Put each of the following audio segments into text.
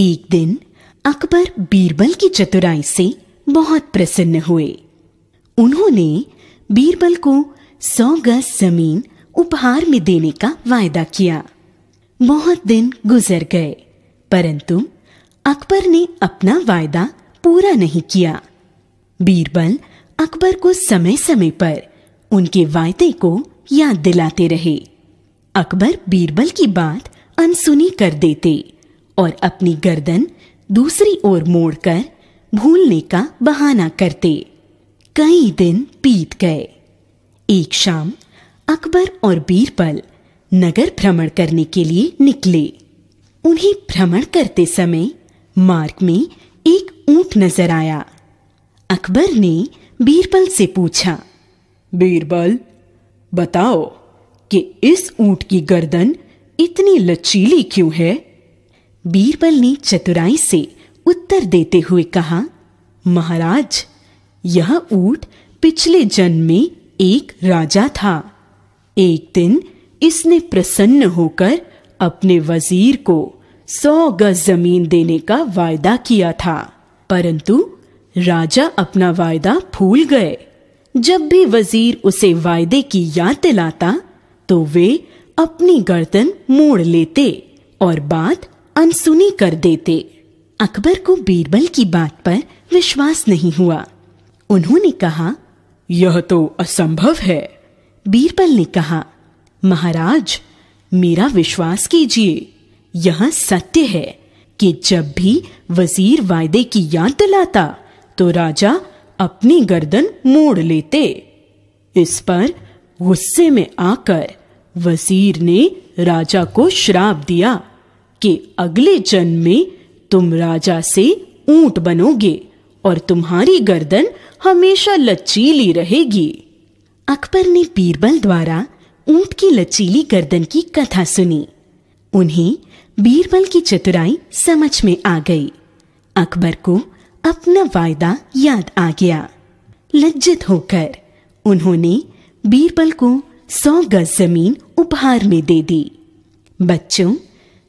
एक दिन अकबर बीरबल की चतुराई से बहुत प्रसन्न हुए उन्होंने बीरबल को सौ गज जमीन उपहार में देने का वायदा किया बहुत दिन गुजर गए परंतु अकबर ने अपना वायदा पूरा नहीं किया बीरबल अकबर को समय समय पर उनके वायदे को याद दिलाते रहे अकबर बीरबल की बात अनसुनी कर देते और अपनी गर्दन दूसरी ओर मोड़कर भूलने का बहाना करते कई दिन बीत गए एक शाम अकबर और बीरबल नगर भ्रमण करने के लिए निकले उन्हें भ्रमण करते समय मार्ग में एक ऊंट नजर आया अकबर ने बीरबल से पूछा बीरबल बताओ कि इस ऊंट की गर्दन इतनी लचीली क्यों है बीरबल ने चतुराई से उत्तर देते हुए कहा महाराज यह ऊट पिछले जन्म में एक राजा था एक दिन इसने प्रसन्न होकर अपने वजीर को सौ गज जमीन देने का वायदा किया था परंतु राजा अपना वायदा भूल गए जब भी वजीर उसे वायदे की याद दिलाता तो वे अपनी गर्दन मोड़ लेते और बात अनसुनी कर देते अकबर को बीरबल की बात पर विश्वास नहीं हुआ उन्होंने कहा यह तो असंभव है बीरबल ने कहा महाराज मेरा विश्वास कीजिए यह सत्य है कि जब भी वजीर वायदे की याद दिलाता तो राजा अपनी गर्दन मोड़ लेते इस पर गुस्से में आकर वजीर ने राजा को श्राप दिया कि अगले जन्म में तुम राजा से ऊंट बनोगे और तुम्हारी गर्दन हमेशा लचीली रहेगी अकबर ने बीरबल द्वारा ऊंट की लचीली गर्दन की कथा सुनी उन्हें बीरबल की चतुराई समझ में आ गई अकबर को अपना वायदा याद आ गया लज्जित होकर उन्होंने बीरबल को सौ गज जमीन उपहार में दे दी बच्चों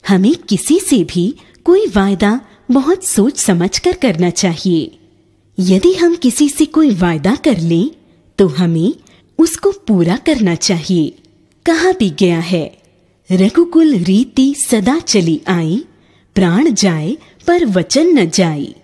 हमें किसी से भी कोई वायदा बहुत सोच समझ कर करना चाहिए यदि हम किसी से कोई वायदा कर लें तो हमें उसको पूरा करना चाहिए कहा भी गया है रघुकुल रीति सदा चली आई प्राण जाए पर वचन न जाए